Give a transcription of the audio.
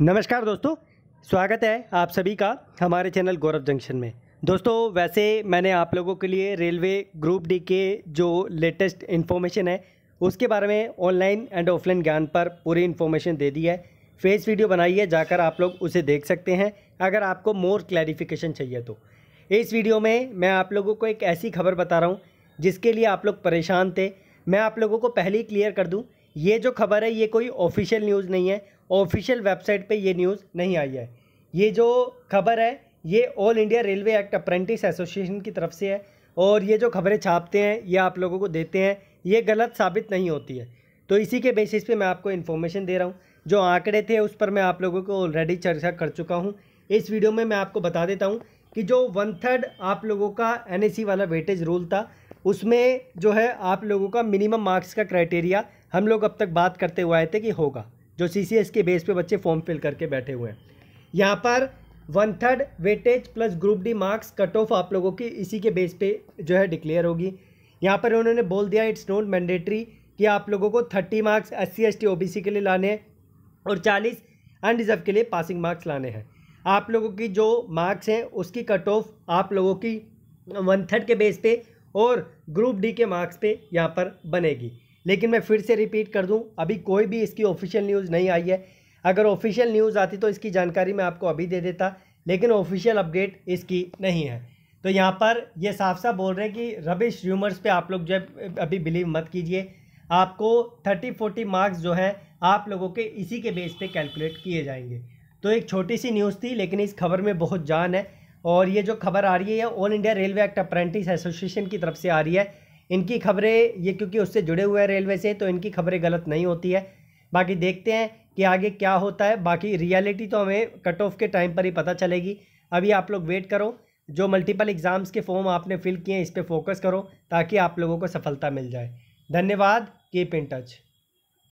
नमस्कार दोस्तों स्वागत है आप सभी का हमारे चैनल गौरव जंक्शन में दोस्तों वैसे मैंने आप लोगों के लिए रेलवे ग्रुप डी के जो लेटेस्ट इन्फॉर्मेशन है उसके बारे में ऑनलाइन एंड ऑफलाइन ज्ञान पर पूरी इन्फॉर्मेशन दे दी है फेस वीडियो बनाई है जाकर आप लोग उसे देख सकते हैं अगर आपको मोर क्लैरिफिकेशन चाहिए तो इस वीडियो में मैं आप लोगों को एक ऐसी खबर बता रहा हूँ जिसके लिए आप लोग परेशान थे मैं आप लोगों को पहले ही क्लियर कर दूँ ये जो खबर है ये कोई ऑफिशियल न्यूज़ नहीं है ऑफिशियल वेबसाइट पे ये न्यूज़ नहीं आई है ये जो खबर है ये all India railway act apprentice association की तरफ से है और ये जो खबरें छापते हैं ये आप लोगों को देते हैं ये गलत साबित नहीं होती है तो इसी के बेसिस पे मैं आपको इन्फॉर्मेशन दे रहा हूँ जो आंकड़े थे उस पर मैं आप लोगों को ऑलरेडी चर्चा कर चुका हूँ इस वीडियो में मैं आपको बता देता हूँ कि जो वन थर्ड आप लोगों का एन वाला वेटेज रूल था उसमें जो है आप लोगों का मिनिमम मार्क्स का क्राइटेरिया हम लोग अब तक बात करते हुए आए थे कि होगा जो सी के बेस पे बच्चे फॉर्म फिल करके बैठे हुए हैं यहाँ पर one third weightage plus group D marks cut off आप लोगों की इसी के बेस पे जो है डिक्लेयर होगी यहाँ पर उन्होंने बोल दिया इट्स नॉट मैंडेटरी कि आप लोगों को thirty marks S C S T O B C के लिए लाने हैं और चालीस अनरिजर्व के लिए पासिंग मार्क्स लाने हैं आप लोगों की जो मार्क्स हैं उसकी कट ऑफ आप लोगों की वन थर्ड के बेस पे और ग्रुप डी के मार्क्स पे यहाँ पर बनेगी लेकिन मैं फिर से रिपीट कर दूं अभी कोई भी इसकी ऑफिशियल न्यूज़ नहीं आई है अगर ऑफिशियल न्यूज़ आती तो इसकी जानकारी मैं आपको अभी दे देता लेकिन ऑफिशियल अपडेट इसकी नहीं है तो यहाँ पर ये साफ साफ बोल रहे हैं कि रबिश र्यूमर्स पे आप लोग जो अभी बिलीव मत कीजिए आपको थर्टी फोर्टी मार्क्स जो हैं आप लोगों के इसी के बेस पर कैलकुलेट किए जाएंगे तो एक छोटी सी न्यूज़ थी लेकिन इस खबर में बहुत जान है और ये जो खबर आ रही है all India railway act apprentice association की तरफ से आ रही है इनकी खबरें ये क्योंकि उससे जुड़े हुए हैं रेलवे से तो इनकी खबरें गलत नहीं होती है बाकी देखते हैं कि आगे क्या होता है बाकी रियलिटी तो हमें कट ऑफ के टाइम पर ही पता चलेगी अभी आप लोग वेट करो जो मल्टीपल एग्ज़ाम्स के फॉर्म आपने फिल किए हैं इस पर फोकस करो ताकि आप लोगों को सफलता मिल जाए धन्यवाद कीप इन टच